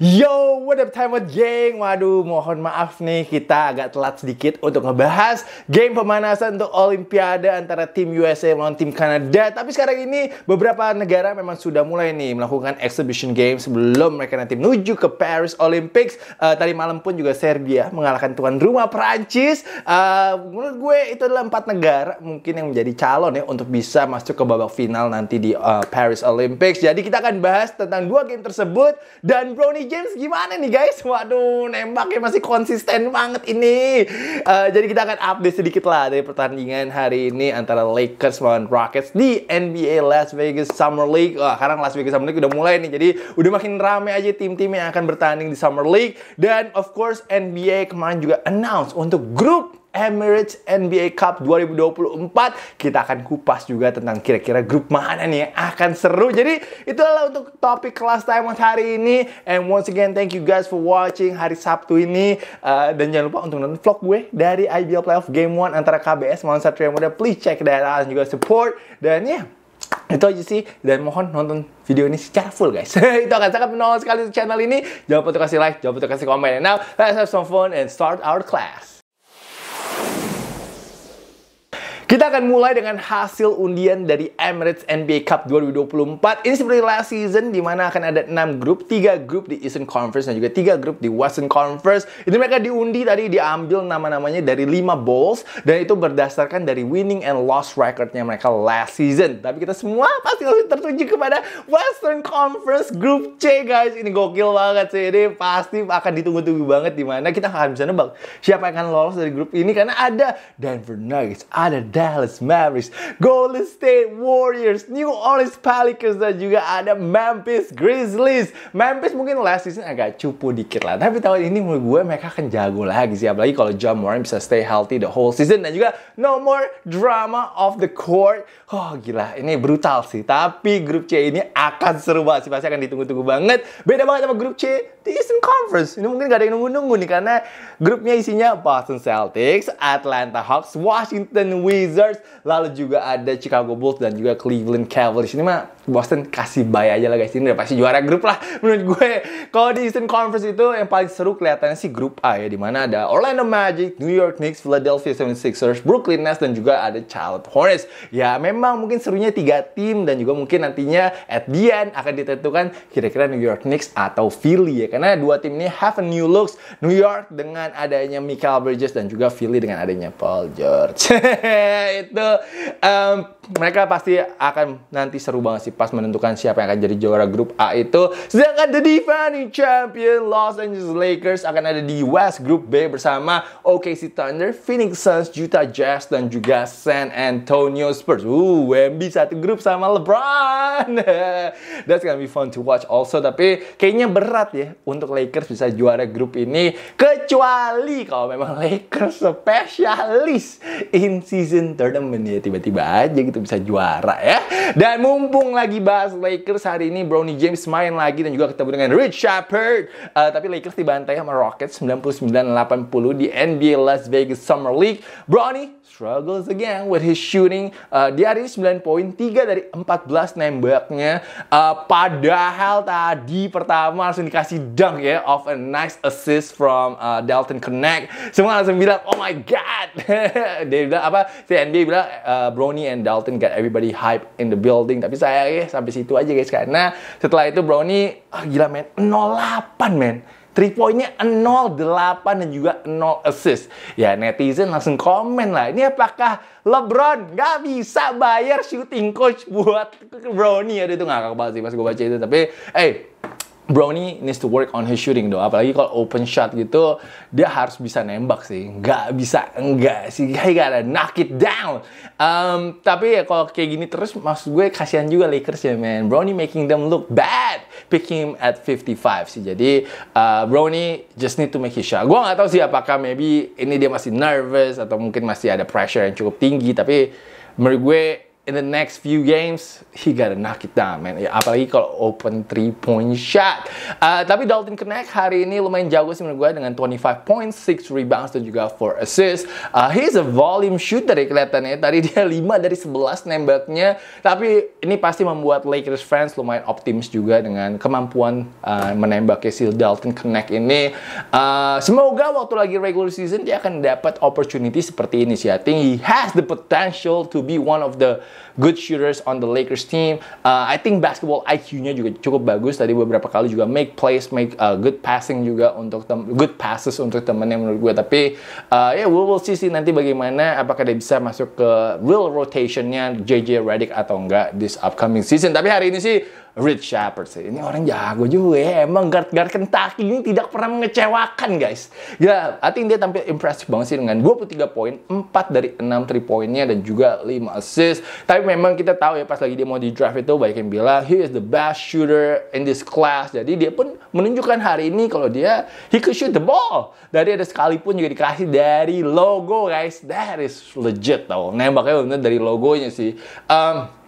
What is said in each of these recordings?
Yo, what up time with gang? Waduh, mohon maaf nih kita agak telat sedikit untuk ngebahas game pemanasan untuk Olimpiade antara tim USA melawan tim Kanada. Tapi sekarang ini beberapa negara memang sudah mulai nih melakukan exhibition game sebelum mereka nanti menuju ke Paris Olympics. Uh, tadi malam pun juga Serbia mengalahkan tuan rumah Perancis. Uh, menurut gue itu adalah empat negara mungkin yang menjadi calon ya untuk bisa masuk ke babak final nanti di uh, Paris Olympics. Jadi kita akan bahas tentang dua game tersebut dan Brownie James gimana nih guys? Waduh, nembaknya masih konsisten banget ini. Uh, jadi kita akan update sedikit lah dari pertandingan hari ini antara Lakers melawan Rockets di NBA Las Vegas Summer League. Wah, sekarang Las Vegas Summer League udah mulai nih. Jadi udah makin rame aja tim-tim yang akan bertanding di Summer League. Dan of course NBA kemarin juga announce untuk grup Emirates NBA Cup 2024. Kita akan kupas juga tentang kira-kira grup mana nih yang akan seru. Jadi itulah untuk topik kelas time hari ini. And once again thank you guys for watching hari Sabtu ini. Uh, dan jangan lupa untuk nonton vlog gue dari IBL Playoff Game 1 antara KBS Mount Satria Muda. Please check that out dan juga support. Dan ya, yeah, itu aja sih dan mohon nonton video ini secara full guys itu akan sangat menolong sekali channel ini jangan lupa untuk kasih like jangan lupa untuk kasih komen and now let's have some fun and start our class Kita akan mulai dengan hasil undian dari Emirates NBA Cup 2024. Ini seperti last season di mana akan ada 6 grup, 3 grup di Eastern Conference dan juga 3 grup di Western Conference. Itu mereka diundi tadi diambil nama-namanya dari 5 bowls dan itu berdasarkan dari winning and loss recordnya mereka last season. Tapi kita semua pasti langsung tertuju kepada Western Conference Group C guys. Ini gokil banget sih. Ini pasti akan ditunggu-tunggu banget di mana kita akan bisa nebak siapa yang akan lolos dari grup ini karena ada Denver Nuggets, ada Dallas Mavericks, Golden State Warriors, New Orleans Pelicans, dan juga ada Memphis Grizzlies. Memphis mungkin last season agak cupu dikit lah, tapi tahun ini menurut gue mereka akan jago lagi sih. Apalagi kalau John Moran bisa stay healthy the whole season dan juga no more drama of the court. Oh gila, ini brutal sih. Tapi grup C ini akan seru banget sih, pasti akan ditunggu-tunggu banget. Beda banget sama grup C di Eastern Conference. Ini mungkin gak ada yang nunggu-nunggu nih karena grupnya isinya Boston Celtics, Atlanta Hawks, Washington Wizards, Wizards, lalu juga ada Chicago Bulls dan juga Cleveland Cavaliers. Ini mah Boston kasih bay aja lah guys. Ini udah pasti juara grup lah menurut gue. Kalau di Eastern Conference itu yang paling seru kelihatannya sih grup A ya, dimana ada Orlando Magic, New York Knicks, Philadelphia 76ers, Brooklyn Nets, dan juga ada Charlotte Hornets. Ya memang mungkin serunya tiga tim dan juga mungkin nantinya at the end akan ditentukan kira-kira New York Knicks atau Philly ya. Karena dua tim ini have a new looks. New York dengan adanya Michael Bridges dan juga Philly dengan adanya Paul George. itu um, mereka pasti akan nanti seru banget sih pas menentukan siapa yang akan jadi juara grup A itu. Sedangkan The Defending Champion Los Angeles Lakers akan ada di West Group B bersama OKC Thunder, Phoenix Suns, Utah Jazz dan juga San Antonio Spurs. Uh, Wemby satu grup sama LeBron. That's gonna be fun to watch also tapi kayaknya berat ya untuk Lakers bisa juara grup ini kecuali kalau memang Lakers spesialis in season tournament ya tiba-tiba aja gitu bisa juara ya. Dan mumpung lagi bahas Lakers hari ini Brownie James main lagi dan juga ketemu dengan Rich Shepard. Uh, tapi Lakers dibantai sama Rockets 99-80 di NBA Las Vegas Summer League. Brownie struggles again with his shooting. Uh, dia hari ini 9 poin, 3 dari 14 nembaknya. Uh, padahal tadi pertama langsung dikasih dunk ya, of a nice assist from uh, Dalton Connect. Semua langsung bilang, oh my god, dia bilang apa si NBA bilang uh, Brownie and Dalton get everybody hype in the building tapi saya ya, sampai situ aja guys karena setelah itu Brownie ah, gila men 08 men 3 poinnya 08 dan juga 0 assist. Ya netizen langsung komen lah, ini apakah LeBron gak bisa bayar shooting coach buat Brownie? ada itu ngakak banget sih pas gue baca itu. Tapi, eh, hey, Brownie needs to work on his shooting doh. Apalagi kalau open shot gitu, dia harus bisa nembak sih. Nggak bisa, enggak sih. He gotta knock it down. Um, tapi ya kalau kayak gini terus, maksud gue kasihan juga Lakers ya man. Brownie making them look bad. Pick him at 55 sih. Jadi uh, Brownie just need to make his shot. Gue nggak tahu sih apakah maybe ini dia masih nervous atau mungkin masih ada pressure yang cukup tinggi. Tapi menurut gue in the next few games, he gotta knock it down, man. Ya, apalagi kalau open 3 point shot. Uh, tapi Dalton Connect hari ini lumayan jago sih menurut gue dengan 25 points, 6 rebounds, dan juga 4 assists. Uh, he's a volume shooter ya kelihatannya. Tadi dia 5 dari 11 nembaknya. Tapi ini pasti membuat Lakers fans lumayan optimis juga dengan kemampuan uh, menembaknya si Dalton Connect ini. Uh, semoga waktu lagi regular season dia akan dapat opportunity seperti ini sih. I think he has the potential to be one of the good shooters on the Lakers team. Uh, I think basketball IQ-nya juga cukup bagus. Tadi beberapa kali juga make plays, make uh, good passing juga untuk tem good passes untuk temennya menurut gue. Tapi uh, ya yeah, we will see sih nanti bagaimana apakah dia bisa masuk ke real rotationnya JJ Redick atau enggak this upcoming season. Tapi hari ini sih Rich Shepard sih. Ini orang jago juga ya. Emang guard-guard Kentucky ini tidak pernah mengecewakan guys. Ya, I think dia tampil impresif banget sih dengan 23 poin, 4 dari 6 3 poinnya dan juga 5 assist. Tapi memang kita tahu ya pas lagi dia mau di draft itu banyak yang bilang he is the best shooter in this class. Jadi dia pun menunjukkan hari ini kalau dia he could shoot the ball. Dari ada sekalipun juga dikasih dari logo guys. That is legit tau. Nembaknya bener dari logonya sih. Um,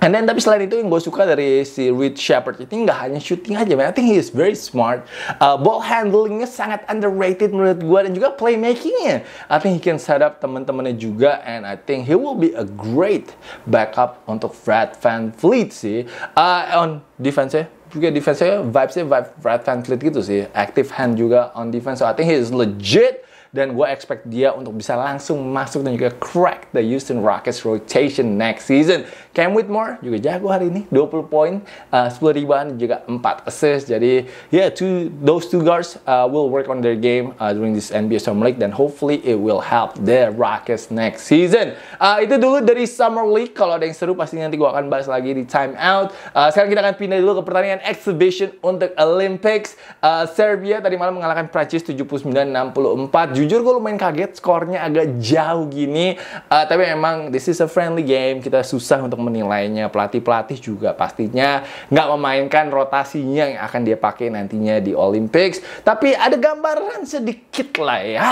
And then tapi selain itu yang gue suka dari si Reed Shepard itu nggak hanya shooting aja, man. I think he is very smart. Uh, ball handlingnya sangat underrated menurut gue dan juga playmakingnya. I think he can set up teman-temannya juga and I think he will be a great backup untuk Fred Van Fleet sih. Uh, on defense-nya juga defense-nya vibes-nya vibe Fred Van Fleet gitu sih. Active hand juga on defense. So I think he is legit dan gue expect dia untuk bisa langsung masuk dan juga crack the Houston Rockets rotation next season. Cam Whitmore juga jago hari ini, 20 poin, uh, 10 ribuan, juga 4 assist. Jadi ya yeah, two, those two guards uh, will work on their game uh, during this NBA Summer League dan hopefully it will help the Rockets next season. Uh, itu dulu dari Summer League. Kalau ada yang seru pasti nanti gue akan bahas lagi di time out. Uh, sekarang kita akan pindah dulu ke pertandingan exhibition untuk Olympics. Uh, Serbia tadi malam mengalahkan Prancis 79-64 jujur gue lumayan kaget skornya agak jauh gini. Uh, tapi memang this is a friendly game, kita susah untuk menilainya. Pelatih-pelatih juga pastinya nggak memainkan rotasinya yang akan dia pakai nantinya di Olympics. Tapi ada gambaran sedikit lah ya.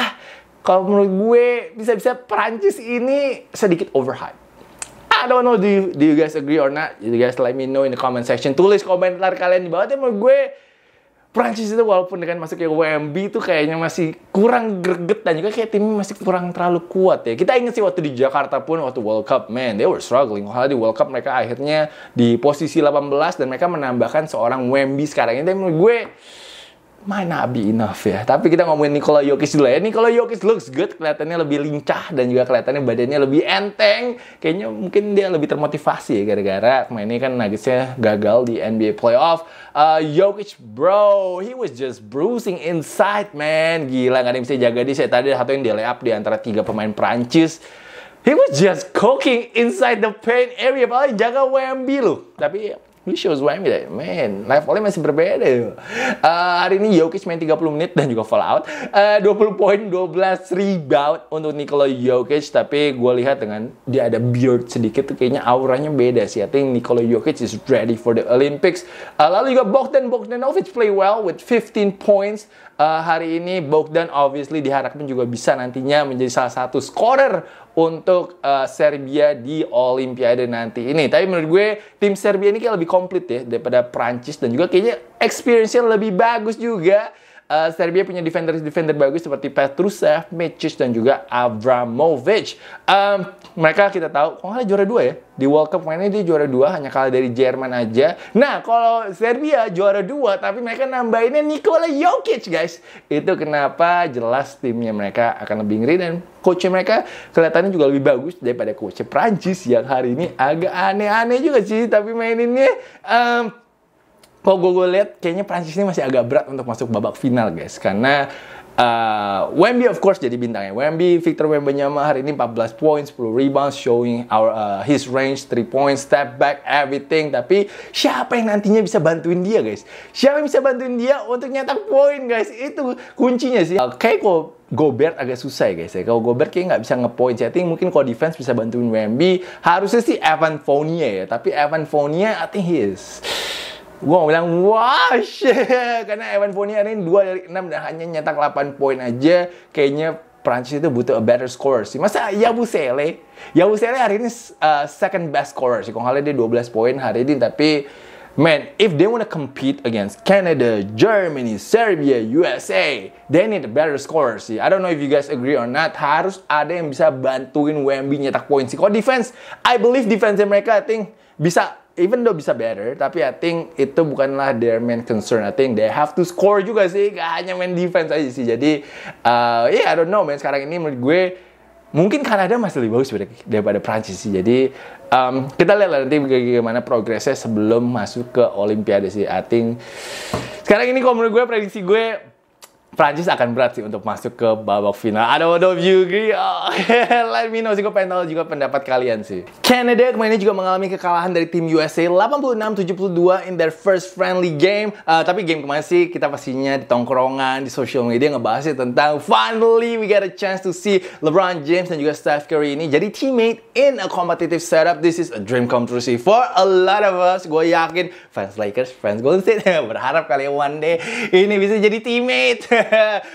Kalau menurut gue bisa-bisa Perancis ini sedikit overhype. I don't know do you, do you guys agree or not? You guys let me know in the comment section. Tulis komentar kalian di bawah. Tapi menurut gue Prancis itu walaupun dengan masuknya WMB itu kayaknya masih kurang greget dan juga kayak timnya masih kurang terlalu kuat ya. Kita ingat sih waktu di Jakarta pun waktu World Cup, man, they were struggling. Kalau di World Cup mereka akhirnya di posisi 18 dan mereka menambahkan seorang WMB sekarang ini. Dan gue might not be enough ya. Tapi kita ngomongin Nikola Jokic dulu ya. Nikola Jokic looks good, kelihatannya lebih lincah dan juga kelihatannya badannya lebih enteng. Kayaknya mungkin dia lebih termotivasi ya gara-gara kemarin ini kan Nuggetsnya gagal di NBA playoff. Uh, Jokic bro, he was just bruising inside man. Gila gak ada yang bisa jaga dia. Saya tadi satu yang dia layup di antara tiga pemain Prancis. He was just cooking inside the paint area. Paling jaga Wemby loh. Tapi he shows what gitu ya? man, levelnya masih berbeda. Uh, hari ini Jokic main 30 menit dan juga fall out eh, Uh, 20 poin, 12 rebound untuk Nikola Jokic. Tapi gue lihat dengan dia ada beard sedikit tuh kayaknya auranya beda sih. I think Nikola Jokic is ready for the Olympics. Uh, lalu juga Bogdan Bogdanovic play well with 15 points. Uh, hari ini Bogdan obviously diharapkan juga bisa nantinya menjadi salah satu scorer untuk uh, Serbia di Olimpiade nanti ini. Tapi menurut gue tim Serbia ini kayak lebih komplit ya daripada Prancis dan juga kayaknya experience-nya lebih bagus juga Eh, Serbia punya defender-defender bagus seperti Petrusev, Mecic, dan juga Abramovic. Um, mereka kita tahu, kok oh, juara dua ya di World Cup mainnya dia juara dua hanya kalah dari Jerman aja. Nah kalau Serbia juara dua tapi mereka nambahinnya Nikola Jokic guys. Itu kenapa jelas timnya mereka akan lebih ngeri dan coach mereka kelihatannya juga lebih bagus daripada coach Prancis yang hari ini agak aneh-aneh juga sih tapi maininnya. Um, kalau gue, gue lihat kayaknya Prancis ini masih agak berat untuk masuk babak final guys karena uh, Wemby of course jadi bintangnya. Wemby, Victor Wembanyama hari ini 14 poin, 10 rebounds, showing our uh, his range, 3 points, step back, everything. Tapi siapa yang nantinya bisa bantuin dia guys? Siapa yang bisa bantuin dia untuk nyetak poin guys? Itu kuncinya sih. Uh, kayak kok Gobert agak susah ya guys ya. Kalau Gobert kayaknya nggak bisa ngepoint setting, mungkin kalau defense bisa bantuin Wemby. Harusnya sih Evan Fournier ya. Tapi Evan Fournier, I think he is Gua bilang, wah shit. Karena Evan Fournier ini 2 dari 6 dan hanya nyetak 8 poin aja. Kayaknya Prancis itu butuh a better scorer sih. Masa Yabusele? Yabusele hari ini uh, second best scorer sih. Kalau dia 12 poin hari ini. Tapi, man, if they wanna compete against Canada, Germany, Serbia, USA, they need a better scorer sih. I don't know if you guys agree or not. Harus ada yang bisa bantuin WMB nyetak poin sih. Kalau defense, I believe defense mereka, I think bisa even though bisa better, tapi I think itu bukanlah their main concern. I think they have to score juga sih, gak hanya main defense aja sih. Jadi, uh, yeah, I don't know, Main Sekarang ini menurut gue, mungkin Kanada masih lebih bagus daripada Prancis sih. Jadi, um, kita lihat lah nanti bagaimana progresnya sebelum masuk ke Olimpiade sih. I think, sekarang ini kalau menurut gue, prediksi gue, Prancis akan berat sih untuk masuk ke babak final. I don't know if you agree. Oh, let me know sih, gue pengen tahu juga pendapat kalian sih. Canada kemarin juga mengalami kekalahan dari tim USA 86-72 in their first friendly game. Uh, tapi game kemarin sih kita pastinya di tongkrongan, di social media ngebahas sih tentang finally we get a chance to see LeBron James dan juga Steph Curry ini jadi teammate in a competitive setup. This is a dream come true sih for a lot of us. Gue yakin fans Lakers, fans Golden State berharap kalian one day ini bisa jadi teammate.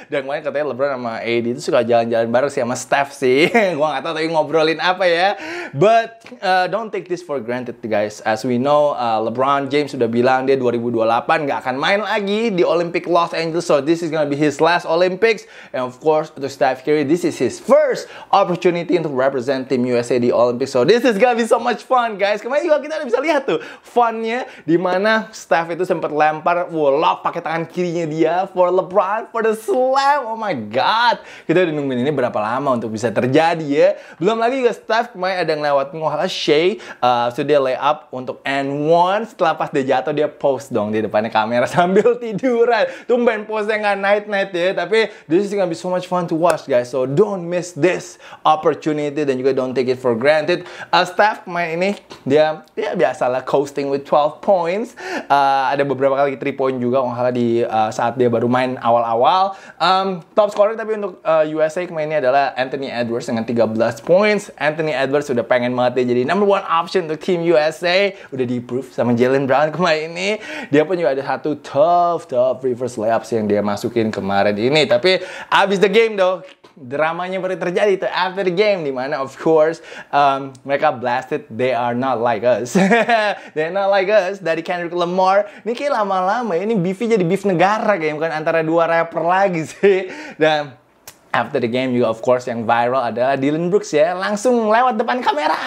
Dan kemarin katanya LeBron sama AD itu suka jalan-jalan bareng sih sama Steph sih. gua nggak tau tapi ngobrolin apa ya. But uh, don't take this for granted guys. As we know, uh, LeBron James sudah bilang dia 2028 gak akan main lagi di Olympic Los Angeles. So this is gonna be his last Olympics. And of course, to Steph Curry, this is his first opportunity to represent Team USA di Olympics. So this is gonna be so much fun guys. Kemarin juga kita udah bisa lihat tuh funnya di mana Steph itu sempat lempar, wow, lock pakai tangan kirinya dia for LeBron for the slam. Oh my god. Kita udah nungguin ini berapa lama untuk bisa terjadi ya. Belum lagi juga Steph kemarin ada lewat Ngohala Shea. Uh, so dia lay up untuk N1. Setelah pas dia jatuh dia post dong di depannya kamera sambil tiduran. Tumben yang nggak night-night ya. Tapi this is gonna be so much fun to watch guys. So don't miss this opportunity dan juga don't take it for granted. Uh, Steph kemarin ini dia ya biasalah coasting with 12 points. Uh, ada beberapa kali 3 point juga Ngohala di uh, saat dia baru main awal-awal awal. Um, top scorer tapi untuk uh, USA kemarin ini adalah Anthony Edwards dengan 13 points. Anthony Edwards sudah pengen mati jadi number one option untuk tim USA. Udah di proof sama Jalen Brown kemarin ini. Dia pun juga ada satu tough, tough reverse layups yang dia masukin kemarin ini. Tapi abis the game though, dramanya baru terjadi tuh after game di mana of course um, mereka blasted they are not like us they are not like us dari Kendrick Lamar ini kayak lama-lama ini beefnya jadi beef negara kayak bukan antara dua rapper lagi sih dan after the game juga of course yang viral adalah Dylan Brooks ya langsung lewat depan kamera.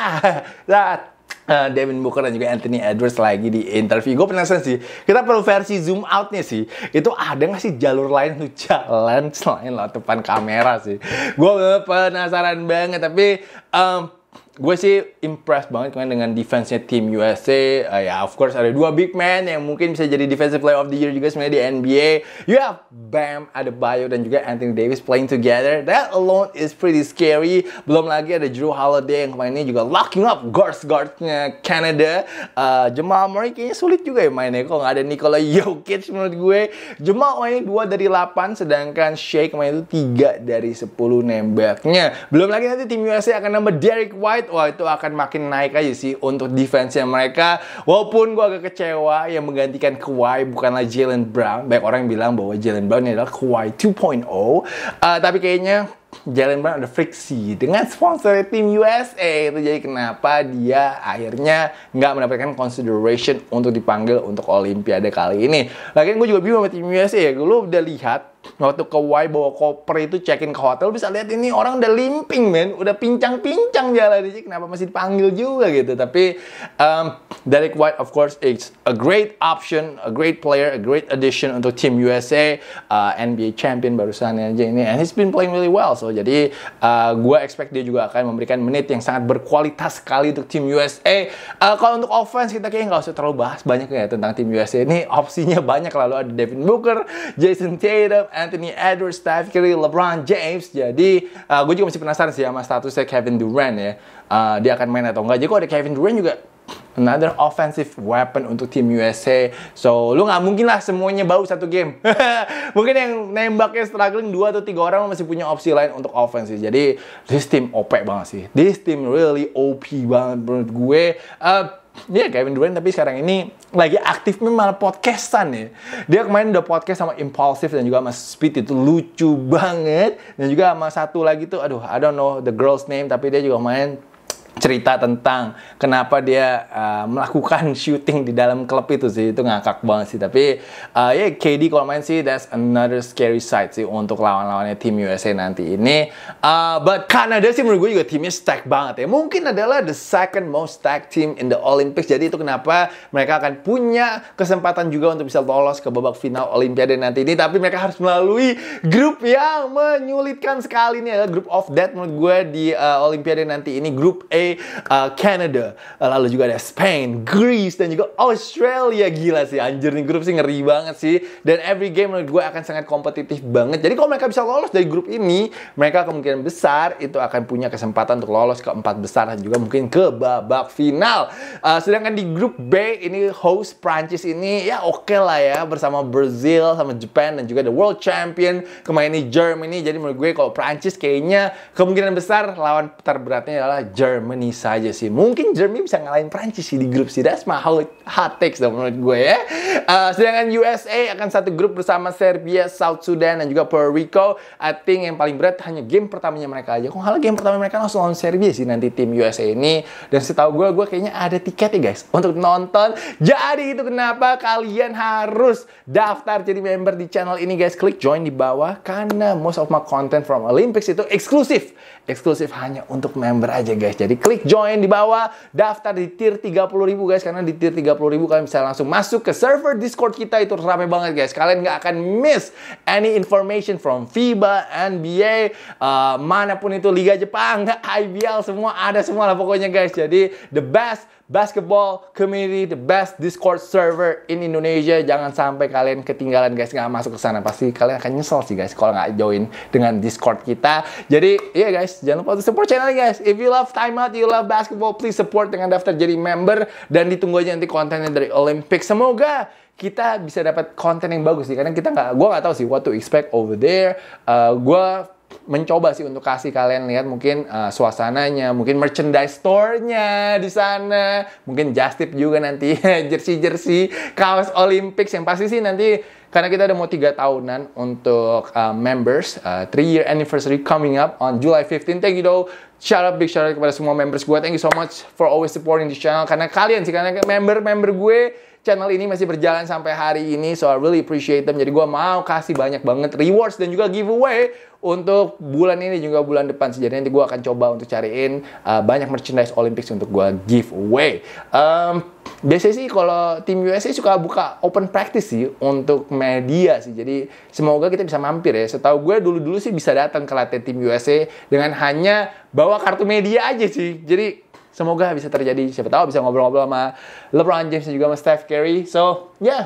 saat uh, Devin Booker dan juga Anthony Edwards lagi di interview. Gue penasaran sih, kita perlu versi zoom outnya sih. Itu ada nggak sih jalur lain tuh jalan selain lo depan kamera sih? Gue penasaran banget, tapi um, gue sih impressed banget kemarin dengan defense-nya tim USA. Uh, ah, ya, of course ada dua big man yang mungkin bisa jadi defensive player of the year juga sebenarnya di NBA. You have Bam Adebayo dan juga Anthony Davis playing together. That alone is pretty scary. Belum lagi ada Drew Holiday yang kemarin ini juga locking up guards guardsnya Canada. Uh, Jamal Murray kayaknya sulit juga ya mainnya. Kok nggak ada Nikola Jokic menurut gue. Jamal mainnya dua dari 8 sedangkan Shake kemarin itu tiga dari 10 nembaknya. Belum lagi nanti tim USA akan nambah Derek White United, wah itu akan makin naik aja sih untuk defense-nya mereka. Walaupun gue agak kecewa yang menggantikan Kawhi bukanlah Jalen Brown. Banyak orang yang bilang bahwa Jalen Brown adalah Kawhi 2.0. Uh, ah, tapi kayaknya Jalen Brown ada friksi dengan sponsor tim USA itu jadi kenapa dia akhirnya nggak mendapatkan consideration untuk dipanggil untuk Olimpiade kali ini. Lagian gue juga bingung sama tim USA ya, gue udah lihat waktu ke bawa koper itu check in ke hotel bisa lihat ini orang udah limping men udah pincang-pincang jalan sih kenapa masih dipanggil juga gitu tapi um, Derek White of course it's a great option a great player a great addition untuk tim USA uh, NBA champion barusan aja ini and he's been playing really well so jadi uh, gue expect dia juga akan memberikan menit yang sangat berkualitas sekali untuk tim USA uh, kalau untuk offense kita kayaknya nggak usah terlalu bahas banyak ya tentang tim USA ini opsinya banyak lalu ada Devin Booker Jason Tatum Anthony Edwards, Steph Curry, LeBron James. Jadi uh, gue juga masih penasaran sih sama statusnya Kevin Durant ya. Uh, dia akan main atau enggak. Jadi kalau ada Kevin Durant juga another offensive weapon untuk tim USA. So, lu nggak mungkin lah semuanya bau satu game. mungkin yang nembaknya struggling dua atau tiga orang masih punya opsi lain untuk offense. Jadi, this team OP banget sih. This team really OP banget menurut gue. Uh, dia Kevin Durant tapi sekarang ini lagi aktifnya malah podcastan ya. Dia kemarin udah podcast sama Impulsive dan juga sama Speed itu lucu banget dan juga sama satu lagi tuh aduh I don't know the girl's name tapi dia juga main cerita tentang kenapa dia uh, melakukan shooting di dalam klub itu sih itu ngakak banget sih tapi uh, ya yeah, KD kalau main sih that's another scary side sih untuk lawan-lawannya tim USA nanti ini uh, but Kanada sih menurut gue juga timnya stack banget ya mungkin adalah the second most stack team in the Olympics jadi itu kenapa mereka akan punya kesempatan juga untuk bisa lolos ke babak final Olimpiade nanti ini tapi mereka harus melalui grup yang menyulitkan sekali ini adalah grup of death menurut gue di uh, Olimpiade nanti ini grup A uh, Canada, uh, lalu juga ada Spain, Greece, dan juga Australia. Gila sih, anjir nih grup sih ngeri banget sih. Dan every game menurut gue akan sangat kompetitif banget. Jadi kalau mereka bisa lolos dari grup ini, mereka kemungkinan besar itu akan punya kesempatan untuk lolos ke empat besar dan juga mungkin ke babak final. Uh, sedangkan di grup B ini host Prancis ini ya oke okay lah ya bersama Brazil sama Japan, dan juga the world champion kemarin ini Germany. Jadi menurut gue kalau Prancis kayaknya kemungkinan besar lawan terberatnya adalah Germany. Germany saja sih. Mungkin Jeremy bisa ngalahin Prancis sih di grup sih. That's my hot, hot takes dong menurut gue ya. Uh, sedangkan USA akan satu grup bersama Serbia, South Sudan, dan juga Puerto Rico. I think yang paling berat hanya game pertamanya mereka aja. Kok hal game pertama mereka langsung lawan Serbia sih nanti tim USA ini. Dan setahu gue, gue kayaknya ada tiket ya guys untuk nonton. Jadi itu kenapa kalian harus daftar jadi member di channel ini guys. Klik join di bawah karena most of my content from Olympics itu eksklusif. Eksklusif hanya untuk member aja guys. Jadi klik join di bawah, daftar di tier 30.000 guys karena di tier 30.000 kalian bisa langsung masuk ke server Discord kita itu rame banget guys. Kalian nggak akan miss any information from FIBA, NBA, uh, manapun itu Liga Jepang, IBL semua ada semua lah pokoknya guys. Jadi the best basketball community, the best Discord server in Indonesia. Jangan sampai kalian ketinggalan guys, nggak masuk ke sana. Pasti kalian akan nyesel sih guys kalau nggak join dengan Discord kita. Jadi, iya yeah guys, jangan lupa untuk support channel guys. If you love timeout you love basketball, please support dengan daftar jadi member dan ditunggu aja nanti kontennya dari Olympic. Semoga kita bisa dapat konten yang bagus sih, karena kita nggak gue nggak tahu sih what to expect over there uh, eh, gue mencoba sih untuk kasih kalian lihat mungkin uh, suasananya, mungkin merchandise store-nya di sana, mungkin tip juga nanti jersey-jersey kaos Olympics yang pasti sih nanti karena kita udah mau tiga tahunan untuk uh, members, uh, eh, three year anniversary coming up on July 15. Thank you though, shout out big shout out kepada semua members gue. Thank you so much for always supporting this channel karena kalian sih karena member-member gue channel ini masih berjalan sampai hari ini so I really appreciate them. Jadi gue mau kasih banyak banget rewards dan juga giveaway untuk bulan ini juga bulan depan sejadinya nanti gue akan coba untuk cariin uh, banyak merchandise Olympics untuk gue giveaway. Um, biasanya sih kalau tim USA suka buka open practice sih untuk media sih. Jadi semoga kita bisa mampir ya. Setahu gue dulu-dulu sih bisa datang ke latihan tim USA dengan hanya bawa kartu media aja sih. Jadi semoga bisa terjadi. Siapa tahu bisa ngobrol-ngobrol sama LeBron James dan juga sama Steph Curry. So, ya. Yeah.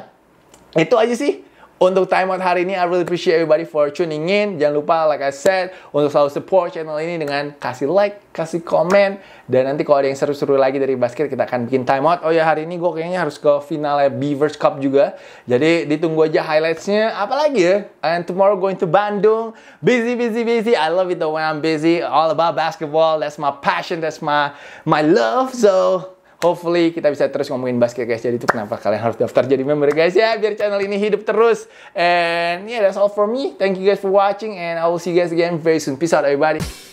Itu aja sih untuk timeout hari ini. I really appreciate everybody for tuning in. Jangan lupa, like I said, untuk selalu support channel ini dengan kasih like, kasih komen. Dan nanti kalau ada yang seru-seru lagi dari basket, kita akan bikin timeout. Oh ya, hari ini gue kayaknya harus ke finalnya Beavers Cup juga. Jadi ditunggu aja highlightsnya. Apalagi ya? And tomorrow going to Bandung. Busy, busy, busy. I love it though when I'm busy. All about basketball. That's my passion. That's my my love. So hopefully kita bisa terus ngomongin basket guys. Jadi itu kenapa kalian harus daftar jadi member guys ya biar channel ini hidup terus. And yeah, that's all for me. Thank you guys for watching and I will see you guys again very soon. Peace out everybody.